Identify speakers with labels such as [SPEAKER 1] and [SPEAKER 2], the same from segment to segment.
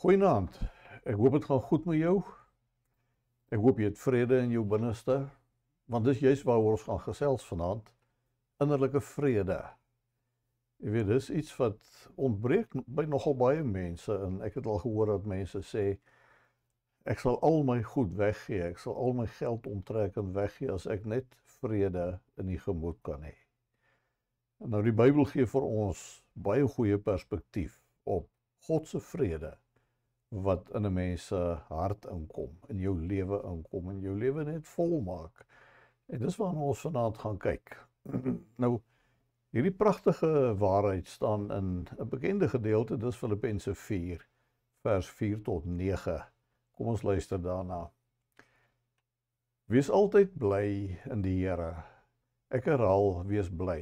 [SPEAKER 1] Goeienaand. Ek hoop dit gaan goed met jou. Ek hoop jy het vrede in jou binneste, want dis juist waaroor ons gaan gesels vanaand. Innerlike vrede. Jy weet, dis iets wat ontbreek by nogal baie mense en ek het al gehoor dat mense sê ek sal al my goed weggee, ek sal al my geld onttrek en weggee as ek net vrede in die gemoed kan hê. Nou die Bybel gee vir ons baie goeie perspektief op God se vrede wat in 'n mens se hart inkom, in jou lewe inkom en jou lewe net volmaak. En dis waarna ons vanaand gaan kyk. Nou hierdie pragtige waarheid staan in 'n bekende gedeelte, dis Filippense 4 vers 4 tot 9. Kom ons luister daarna. Wees altyd bly in die Here. Ek herhaal, wees bly.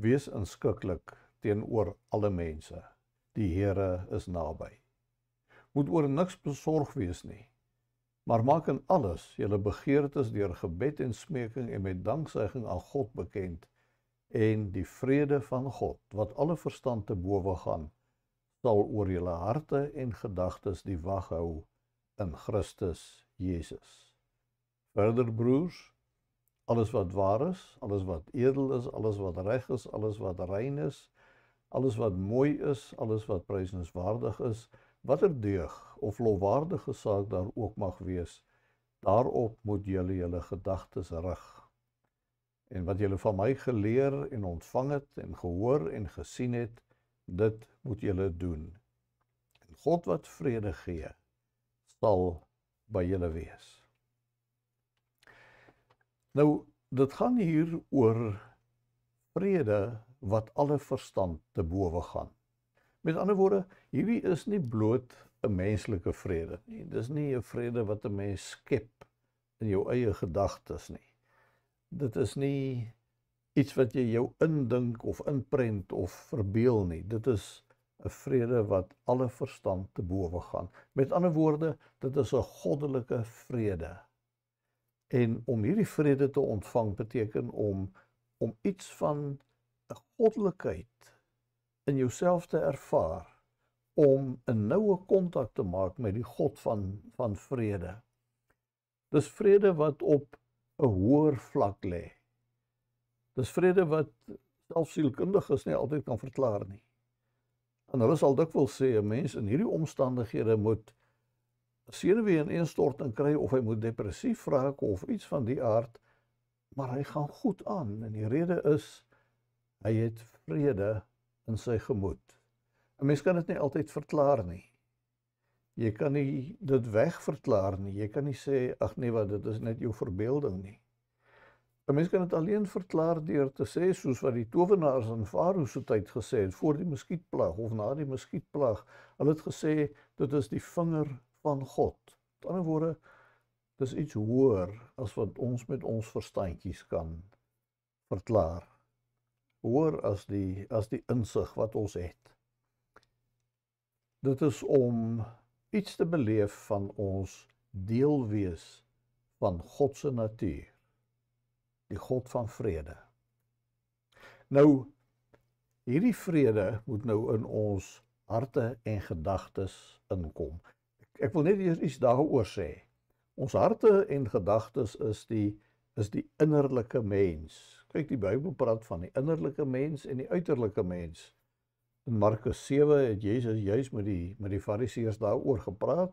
[SPEAKER 1] Wees insikkelik teenoor alle mense. Die Here is naby moet oor niks besorg wees nie. Maar maak in alles julle begeertes deur gebed en smeking en met danksegging aan God bekend en die vrede van God wat alle verstand te bowe gaan sal oor julle harte en gedagtes die wag hou in Christus Jesus. Verder broers, alles wat waar is, alles wat edel is, alles wat reg is, alles wat rein is, alles wat mooi is, alles wat prysenswaardig is, alles wat watter deug of lofwaardige saak daar ook mag wees, daarop moet julle julle gedagtes rig. En wat julle van my geleer en ontvang het en gehoor en gesien het, dit moet julle doen. En God wat vrede gee, sal by julle wees. Nou, dit gaan hier oor vrede wat alle verstand te bowe gaan. Met ander woorde, hierdie is nie bloot 'n menslike vrede nie. Dis nie 'n vrede wat 'n mens skep in jou eie gedagtes nie. Dit is nie iets wat jy jou indink of inprent of verbeel nie. Dit is 'n vrede wat alle verstand te bowe gaan. Met ander woorde, dit is 'n goddelike vrede. En om hierdie vrede te ontvang beteken om om iets van 'n goddelikheid in jouself te ervaar om 'n noue kontak te maak met die God van van vrede. Dis vrede wat op 'n hoër vlak lê. Dis vrede wat selfs sielkundiges nie altyd kan verklaar nie. En hulle sal dikwels sê 'n mens in hierdie omstandighede moet senuwee in instorting kry of hy moet depressief raak of iets van die aard, maar hy gaan goed aan en die rede is hy het vrede in sy gemoed. 'n Mens kan dit nie altyd verklaar nie. Jy kan nie dit wegverklaar nie. Jy kan nie sê ag nee wat dit is net jou verbeelding nie. 'n Mens kan dit alleen verklaar deur te sê soos wat die towenaars aan Farao se tyd gesê het voor die muskietplag of na die muskietplag, hulle het gesê dit is die vinger van God. Met ander woorde, dis iets hoër as wat ons met ons verstandjies kan verklaar hoor as die as die insig wat ons het. Dit is om iets te beleef van ons deel wees van God se natuur, die God van vrede. Nou hierdie vrede moet nou in ons harte en gedagtes inkom. Ek, ek wil net iets daaroor sê. Ons harte en gedagtes is die is die innerlike mens, Kyk, die Bybel praat van die innerlike mens en die uiterlike mens. In Markus 7 het Jesus juis met die met die Fariseërs daaroor gepraat.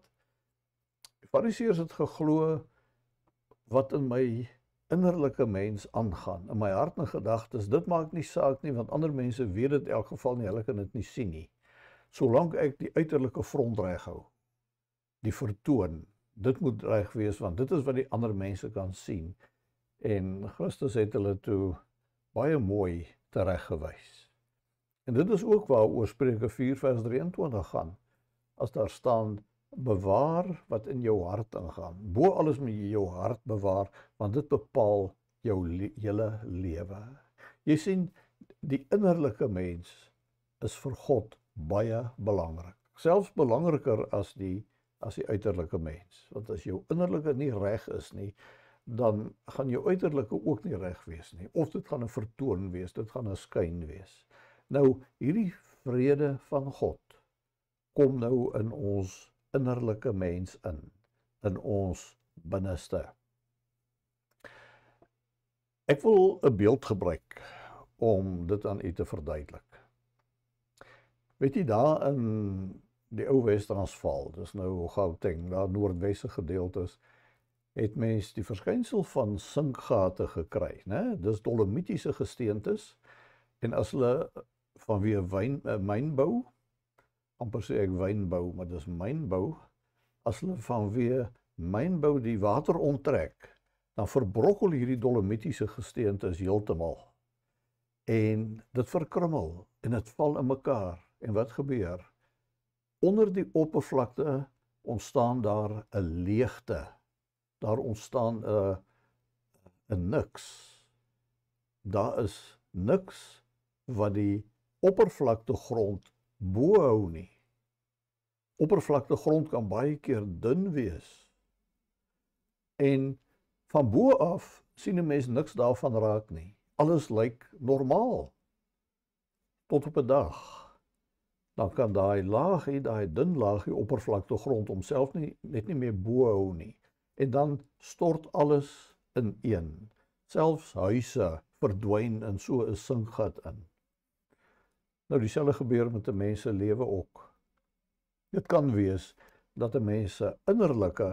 [SPEAKER 1] Die Fariseërs het geglo wat in my innerlike mens aangaan, in my hart en gedagtes. Dit maak nie saak nie want ander mense weet dit in elk geval nie, hulle kan dit nie sien nie. Solank ek die uiterlike front reg hou, die vertoon, dit moet reg wees want dit is wat die ander mense kan sien en Christus het hulle toe baie mooi tereggewys. En dit is ook waaroor Spreuke 4:23 gaan. As daar staan bewaar wat in jou hart ingaan. Bo alles moet jy jou hart bewaar want dit bepaal jou hele lewe. Jy sien die innerlike mens is vir God baie belangrik. Selfs belangriker as die as die uiterlike mens. Want as jou innerlike nie reg is nie, dan gaan jou uiterlike ook nie reg wees nie of dit gaan 'n vertoon wees dit gaan 'n skyn wees nou hierdie vrede van God kom nou in ons innerlike mens in in ons binneste ek wil 'n beeld gebruik om dit aan u te verduidelik weet jy daar in die ou Wes-Transvaal dis nou Gauteng daar noordwesse gedeeltes het mense die verskynsel van sinkgate gekry, né? Dis dolomitiese gesteentes. En as hulle vanwe wyn eh, mynbou, amper sê ek wynbou, maar dis mynbou, as hulle vanwe mynbou die water onttrek, dan verbrokkel hierdie dolomitiese gesteentes heeltemal. En dit verkrummel en dit val in mekaar. En wat gebeur? Onder die oppervlakte ontstaan daar 'n leegte daar ontstaan 'n uh, 'n niks. Daar is niks wat die oppervlaktegrond bo hou nie. Oppervlaktegrond kan baie keer dun wees. En van bo af sien 'n mens niks daarvan raak nie. Alles lyk normaal. Tot op 'n dag dan kan daai laagie, daai dun laagie oppervlaktegrond homself nie net nie meer bo hou nie en dan stort alles in een. Selfs huise verdwyn in so 'n singgat in. Nou dieselfde gebeur met 'n mens se lewe ook. Dit kan wees dat 'n mens se innerlike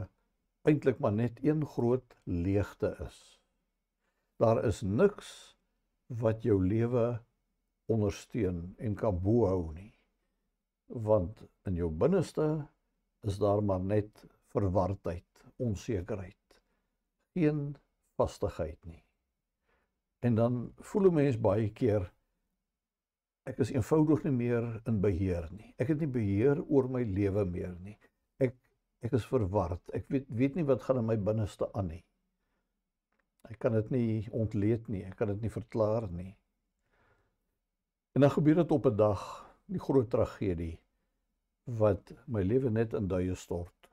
[SPEAKER 1] eintlik maar net een groot leegte is. Daar is niks wat jou lewe ondersteun en kan bohou nie. Want in jou binneste is daar maar net verwardheid onsekerheid, geen vastigheid nie. En dan voel 'n mens baie keer ek is eenvoudig nie meer in beheer nie. Ek het nie beheer oor my lewe meer nie. Ek ek is verward. Ek weet weet nie wat gaan in my binneste aan nie. Ek kan dit nie ontleed nie. Ek kan dit nie verklaar nie. En dan gebeur dit op 'n dag, die groot tragedie wat my lewe net in duie stort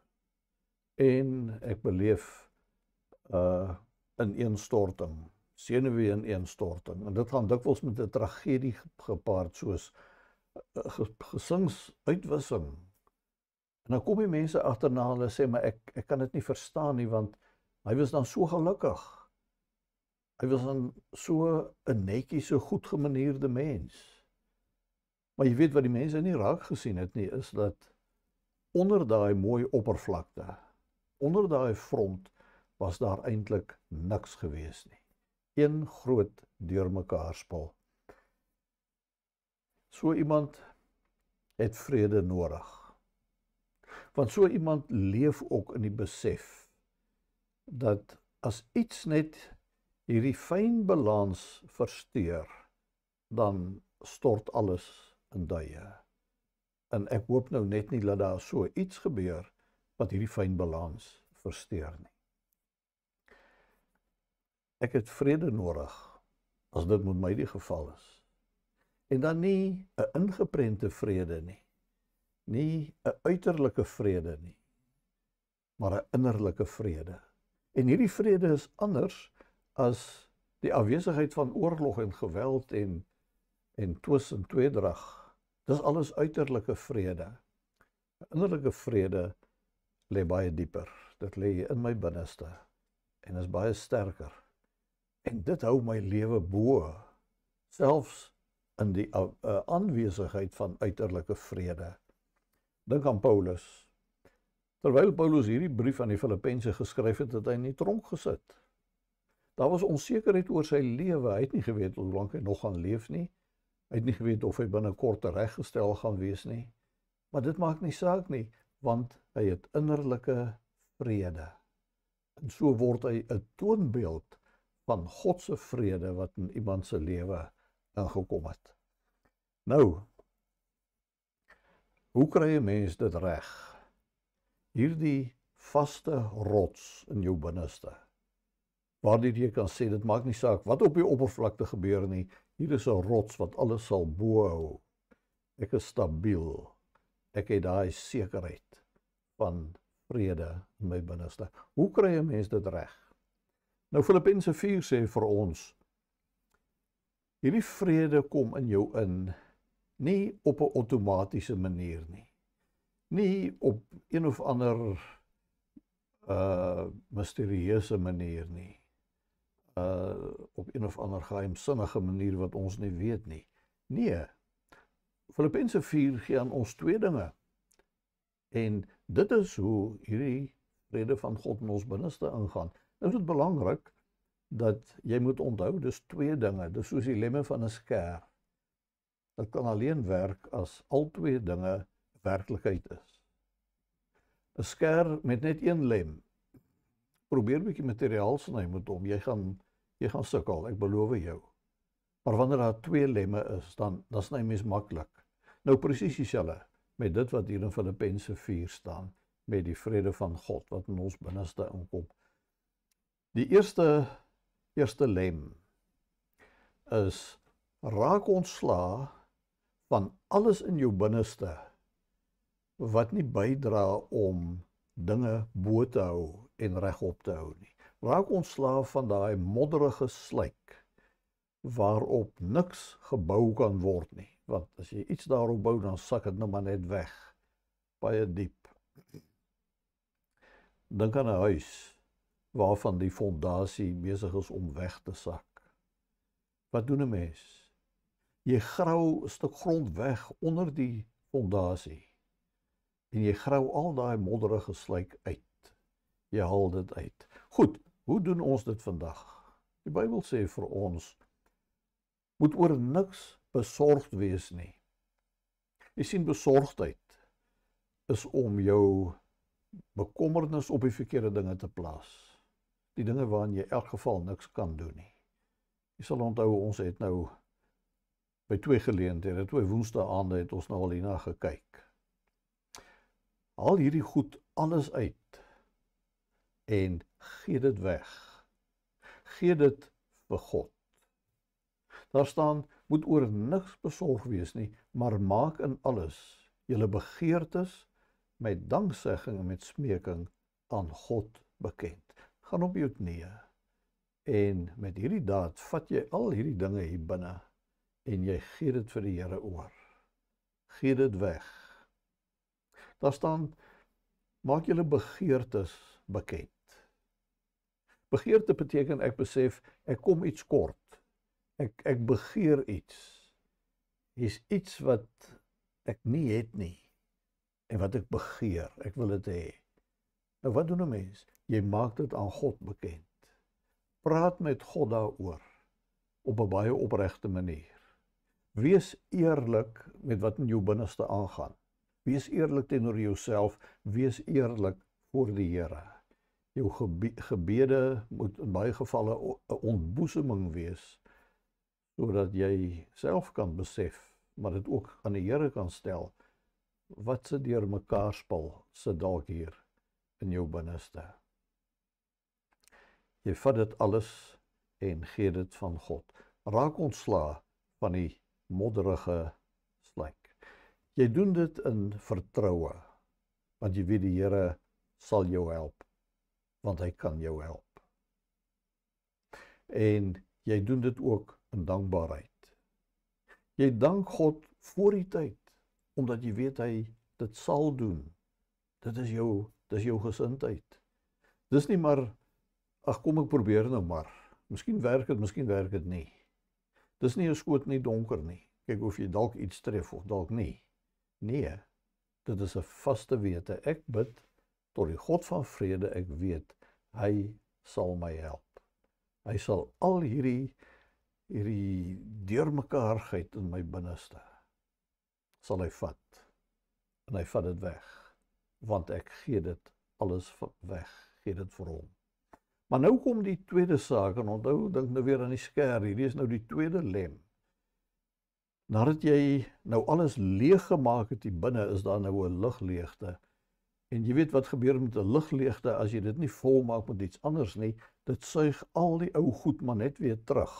[SPEAKER 1] en ek beleef 'n uh, ineenstorting, senuwee ineenstorting. En dit gaan dikwels met 'n tragedie gepaard soos uh, gesinsuitwissing. En dan kom die mense agterna en hulle sê maar ek ek kan dit nie verstaan nie want hy was dan so gelukkig. Hy was dan so 'n netjie, so goed gemanierde mens. Maar jy weet wat die mense nie raak gesien het nie is dat onder daai mooi oppervlakte onder daai front was daar eintlik niks gewees nie. Een groot deurmekaarspel. So iemand het vrede nodig. Want so iemand leef ook in die besef dat as iets net hierdie fyn balans versteur, dan stort alles in duie. En ek hoop nou net nie dat daar so iets gebeur nie wat hierdie fyn balans versteur nie. Ek het vrede nodig as dit met my die geval is. En dan nie 'n ingeprente vrede nie. Nie 'n uiterlike vrede nie, maar 'n innerlike vrede. En hierdie vrede is anders as die afwesigheid van oorlog en geweld en en twis en tweedrag. Dis alles uiterlike vrede. 'n Innerlike vrede lê baie dieper. Dit lê in my binneste en is baie sterker. En dit hou my lewe bo selfs in die uh, uh, aanwesigheid uh, van uiterlike vrede. Dink aan Paulus. Terwyl Paulus hierdie brief aan die Filippense geskryf het, het hy in die tronk gesit. Daar was onsekerheid oor sy lewe. Hy het nie geweet hoe lank hy nog gaan leef nie. Hy het nie geweet of hy binnekort reggestel gaan wees nie. Maar dit maak nie saak nie, want hy het innerlike vrede. En so word hy 'n toonbeeld van God se vrede wat in iemand se lewe ingekom het. Nou, hoe kry 'n mens dit reg? Hierdie vaste rots in jou binneste. Waardeur jy kan sê dit maak nie saak wat op die oppervlakte gebeur nie, hier is 'n rots wat alles sal bo hou. Ek is stabiel. Ek het daai sekerheid van vrede in my binneste. Hoe kry 'n mens dit reg? Nou Filippense 4 sê vir ons hierdie vrede kom in jou in nie op 'n outomatiese manier nie. Nie op een of ander uh misterieuse manier nie. Uh op een of ander geheimsinnige manier wat ons nie weet nie. Nee. Filippense 4 gee aan ons twee dinge. En dit is hoe hierdie rede van God in ons binneste ingaan. Nou is dit belangrik dat jy moet onthou dis twee dinge, dis soos die lemme van 'n skerp. Dit kan alleen werk as al twee dinge werklikheid is. 'n Skerp met net een lem. Probeer 'n bietjie materiaal sny met hom, jy gaan jy gaan sukkel, ek beloof jou. Maar wanneer daar twee lemme is, dan dan sny mens maklik. Nou presies dieselfde met dit wat hier in Filippense 4 staan, met die vrede van God wat in ons binneste inkom. Die eerste eerste lem is raak ontsla van alles in jou binneste wat nie bydra om dinge bo te hou en regop te hou nie. Raak ontsla van daai modderige sluik waarop niks gebou kan word nie. Want as jy iets daarop bou, dan sak dit nou maar net weg. Baie diep. Dink aan 'n huis waarvan die fondasie besig is om weg te sak. Wat doen 'n mens? Jy grou 'n stuk grond weg onder die fondasie. En jy grou al daai modderige slyk uit. Jy haal dit uit. Goed, hoe doen ons dit vandag? Die Bybel sê vir ons moet oor niks besorgd wees nie. Jy sien besorgdheid is om jou bekommernis op die verkeerde dinge te plaas. Die dinge waaraan jy elk geval niks kan doen nie. Jy sal onthou ons het nou by twee geleenthede, twee woensdaande het ons nou al hierna gekyk. Al hierdie goed alles uit en gee dit weg. Gee dit vir God. Daar staan moet oor niks besorg wees nie, maar maak in alles julle begeertes met danksegging en met smeking aan God bekend. Gaan op jou knieë en met hierdie daad vat jy al hierdie dinge hier binne en jy gee dit vir die Here oor. Gee dit weg. Daar staan maak julle begeertes bekend. Begeerte beteken ek besef ek kom iets kort ek ek begeer iets. Dis iets wat ek nie het nie en wat ek begeer. Ek wil dit hê. Nou wat doen 'n mens? Jy maak dit aan God bekend. Praat met God daaroor op 'n baie opregte manier. Wees eerlik met wat in jou binneste aangaan. Wees eerlik teenoor jouself, wees eerlik voor die Here. Jou gebede moet in baie gevalle 'n ontboeseming wees sodat jy self kan besef maar dit ook aan die Here kan stel wat se deur mekaar spul sit dalk hier in jou binneste jy vat dit alles en gee dit van God raak ontslaa van die modderige slyk jy doen dit in vertroue want jy weet die Here sal jou help want hy kan jou help en jy doen dit ook in dankbaarheid. Jy dank God voor die tyd omdat jy weet hy dit sal doen. Dit is jou, dit is jou gesindheid. Dis nie maar ag kom ek probeer nou maar. Miskien werk dit, miskien werk dit nie. Dis nie 'n skoot nie donker nie. Kyk of jy dalk iets tref of dalk nie. Nee. Dit is 'n vaste wete. Ek bid tot die God van vrede, ek weet hy sal my help. Hy sal al hierdie hierdie deurmekaarheid in my binneste sal hy vat en hy vat dit weg want ek gee dit alles weg gee dit vir hom maar nou kom die tweede saak en onthou dink nou weer aan die skerm hierdie is nou die tweede lem nadat jy nou alles leeg gemaak het hier binne is daar nou 'n ligleegte en jy weet wat gebeur met 'n ligleegte as jy dit nie volmaak met iets anders nie dit suig al die ou goed maar net weer terug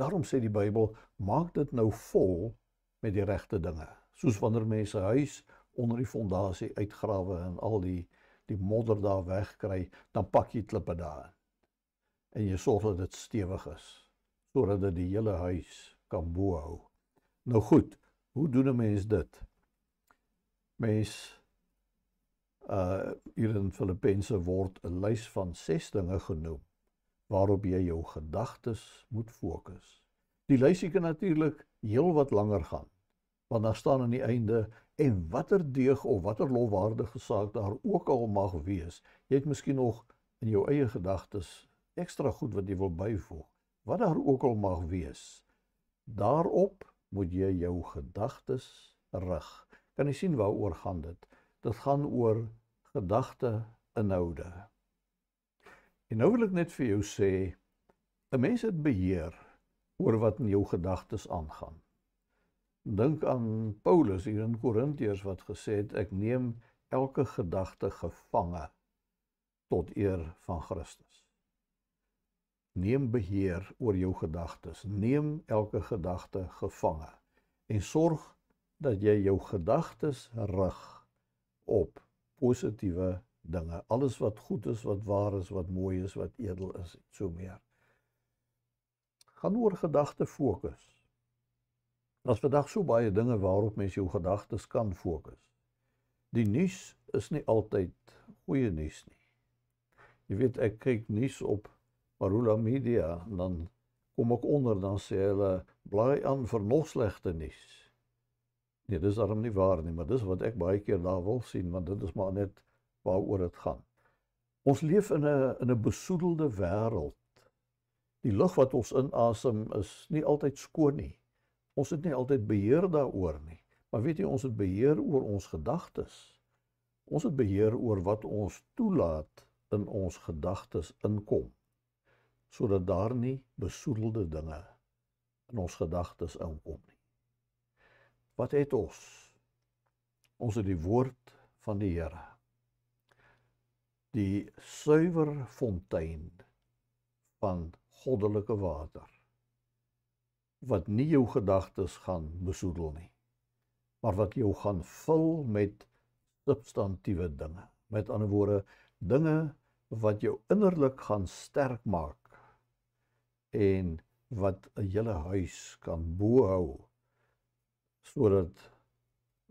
[SPEAKER 1] Daarom sê die Bybel, maak dit nou vol met die regte dinge. Soos wanneer mense huis onder die fondasie uitgrawe en al die die modder daar wegkry, dan pak jy klippe daar in. En jy sorg dat dit stewig is sodat dit die hele huis kan bo hou. Nou goed, hoe doen 'n mens dit? Mens uh hier in Filippense word 'n lys van 6 dinge genoem waarop jy jou gedagtes moet fokus. Die lysie kan natuurlik heelwat langer gaan, want daar staan aan die einde en watter deug of watter lofwaardige saak daar ook al mag wees, jy het miskien nog in jou eie gedagtes ekstra goed wat jy wil byvoeg. Wat daar ook al mag wees, daarop moet jy jou gedagtes rig. Kan jy sien waaroor gaan dit? Dit gaan oor gedagte inhoude. En nou wil ek net vir jou sê 'n mens het beheer oor wat in jou gedagtes aangaan. Dink aan Paulus hier in Korintiërs wat gesê het ek neem elke gedagte gevange tot eer van Christus. Neem beheer oor jou gedagtes. Neem elke gedagte gevange en sorg dat jy jou gedagtes rig op positiewe dinge, alles wat goed is, wat waar is, wat mooi is, wat edel is, so meer. Gaan oor gedagte fokus. Ons vandag so baie dinge waarop mense jou gedagtes kan fokus. Die nuus is nie altyd goeie nuus nie. Jy weet ek kyk nuus op Marula Media en dan kom ek onder dan sê hulle blaai aan vir nog slegte nuus. Nee, dis darm nie waar nie, maar dis wat ek baie keer daar wil sien want dit is maar net waaroor dit gaan. Ons leef in 'n in 'n besoedelde wêreld. Die lug wat ons inasem is nie altyd skoon nie. Ons het nie altyd beheer daaroor nie. Maar weet jy, ons het beheer oor ons gedagtes. Ons het beheer oor wat ons toelaat in ons gedagtes inkom sodat daar nie besoedelde dinge in ons gedagtes inkom nie. Wat het ons? Ons het die woord van die Here die suiwer fontein van goddelike water wat nie jou gedagtes gaan besoedel nie maar wat jou gaan vul met substantiewe dinge met ander woorde dinge wat jou innerlik gaan sterk maak en wat 'n hele huis kan bohou sodat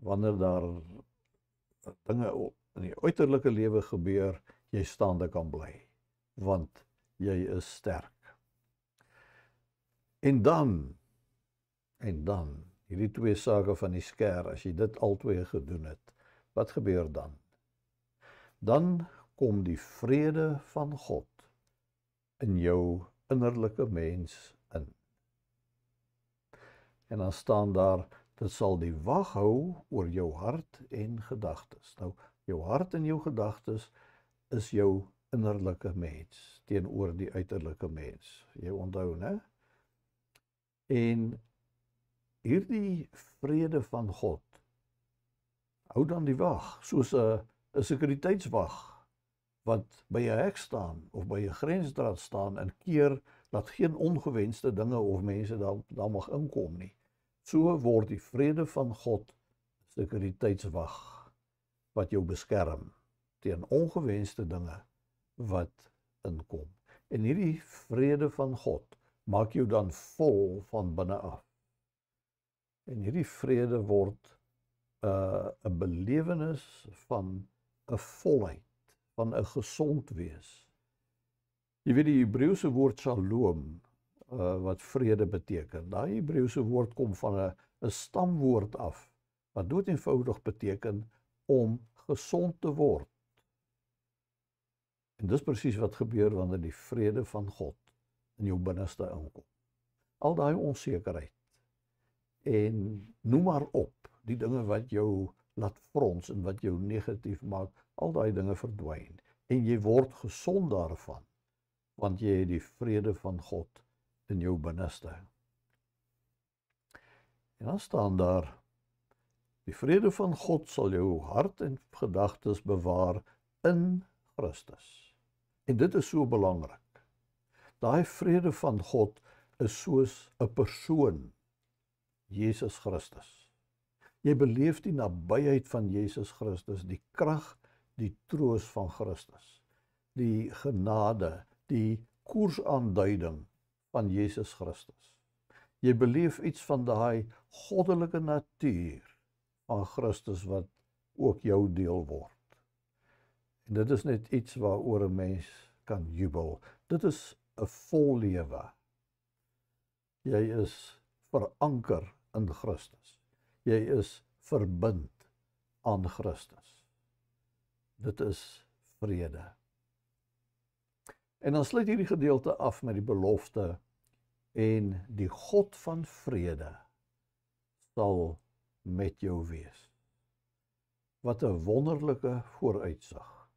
[SPEAKER 1] wanneer daar dinge op in die uiterlike lewe gebeur, jy staande kan bly want jy is sterk. En dan en dan hierdie twee sake van die skêr, as jy dit altoe gedoen het, wat gebeur dan? Dan kom die vrede van God in jou innerlike mens in. En dan staan daar dit sal die wag hou oor jou hart en gedagtes. Nou jou hart en jou gedagtes is jou innerlike mens teenoor die uiterlike mens. Jy onthou, né? En hierdie vrede van God hou dan die wag, soos 'n 'n sekuriteitswag wat by 'n hek staan of by 'n grensdraad staan en keer dat geen ongewenste dinge of mense daar daar mag inkom nie. So word die vrede van God sekuriteitswag wat jou beskerm teen ongewenste dinge wat inkom. En hierdie vrede van God maak jou dan vol van binne af. En hierdie vrede word 'n uh, 'n belewenis van 'n volheid, van 'n gesond wees. Jy weet die Hebreëse woord Shalom uh, wat vrede beteken. Daai Hebreëse woord kom van 'n 'n stamwoord af wat doeteenvoudig beteken om gesond te word. En dis presies wat gebeur wanneer die vrede van God in jou binneste inkom. Al daai onsekerheid en noem maar op, die dinge wat jou laat frons en wat jou negatief maak, al daai dinge verdwyn en jy word gesond daarvan want jy het die vrede van God in jou binneste. En dan staan daar Die vrede van God sal jou hart en gedagtes bewaar in Christus. En dit is so belangrik. Daai vrede van God is soos 'n persoon Jesus Christus. Jy beleef die nabyheid van Jesus Christus, die krag, die troos van Christus, die genade, die koersaanduiding van Jesus Christus. Jy beleef iets van daai goddelike natuur aan Christus wat ook jou deel word. En dit is net iets waaroor 'n mens kan jubel. Dit is 'n vol lewe. Jy is veranker in Christus. Jy is verbind aan Christus. Dit is vrede. En dan sluit hierdie gedeelte af met die belofte en die God van vrede sal met jou wees. Wat 'n wonderlike vooruitsig.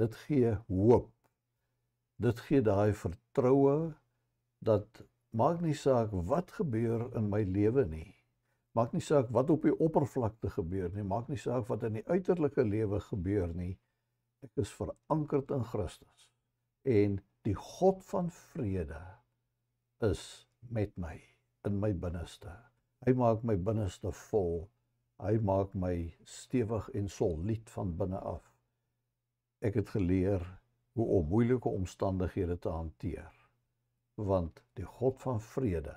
[SPEAKER 1] Dit gee hoop. Dit gee daai vertroue dat maak nie saak wat gebeur in my lewe nie. Maak nie saak wat op die oppervlakte gebeur nie, maak nie saak wat in die uiterlike lewe gebeur nie. Ek is verankerd in Christus en die God van vrede is met my in my binneste. Hy maak my binneste vol. Hy maak my stewig en solied van binne af. Ek het geleer hoe om moeilike omstandighede te hanteer, want die God van vrede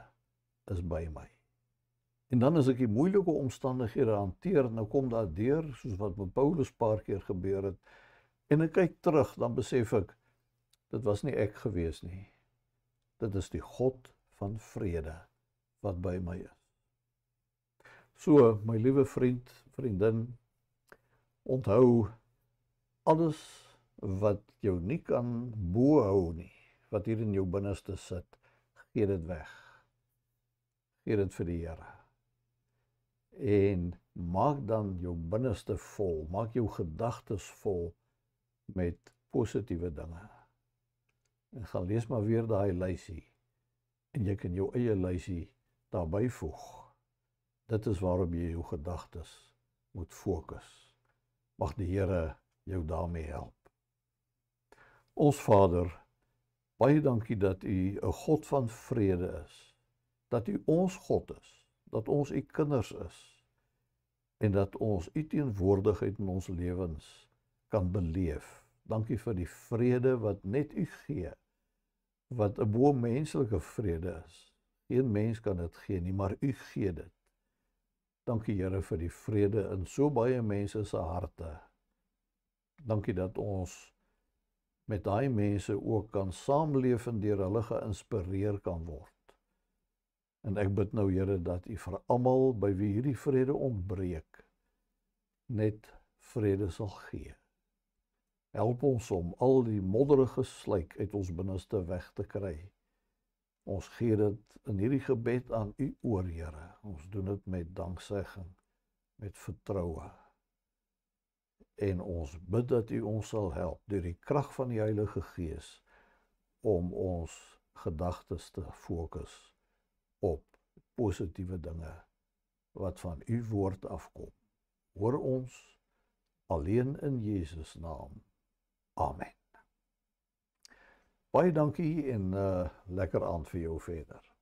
[SPEAKER 1] is by my. En dan as ek die moeilike omstandighede hanteer, nou kom daar deur soos wat met Paulus paar keer gebeur het. En ek kyk terug, dan besef ek dit was nie ek gewees nie. Dit is die God van vrede wat by my is. So my liewe vriend, vriendin, onthou alles wat jou nie kan bo hou nie, wat hier in jou binneste sit, gee dit weg. Gee dit vir die Here. En maak dan jou binneste vol, maak jou gedagtes vol met positiewe dinge. En gaan lees maar weer daai lysie en jy kan jou eie lysie daarbyvoeg. Dit is waarom jy jou gedagtes moet fokus. Mag die Here jou daarmee help. Ons Vader, baie dankie dat U 'n God van vrede is. Dat U ons God is, dat ons U kinders is en dat ons U teenwoordigheid in ons lewens kan beleef. Dankie vir die vrede wat net U gee. Wat 'n bo menslike vrede is. Geen mens kan dit gee nie, maar U gee dit. Dankie Here vir die vrede in so baie mense se harte. Dankie dat ons met daai mense ook kan saamleef en deur hulle geïnspireer kan word. En ek bid nou Here dat U vir almal by wie hierdie vrede ontbreek net vrede sal gee. Help ons om al die modderige sluyk uit ons binneste weg te kry. Ons gee dit in hierdie gebed aan U oor, Here. Ons doen dit met danksegging, met vertroue. En ons bid dat U ons sal help deur die krag van die Heilige Gees om ons gedagtes te fokus op positiewe dinge wat van U woord afkom. Hoor ons alleen in Jesus naam. Amen. Baie dankie en uh, lekker aand vir jou verder.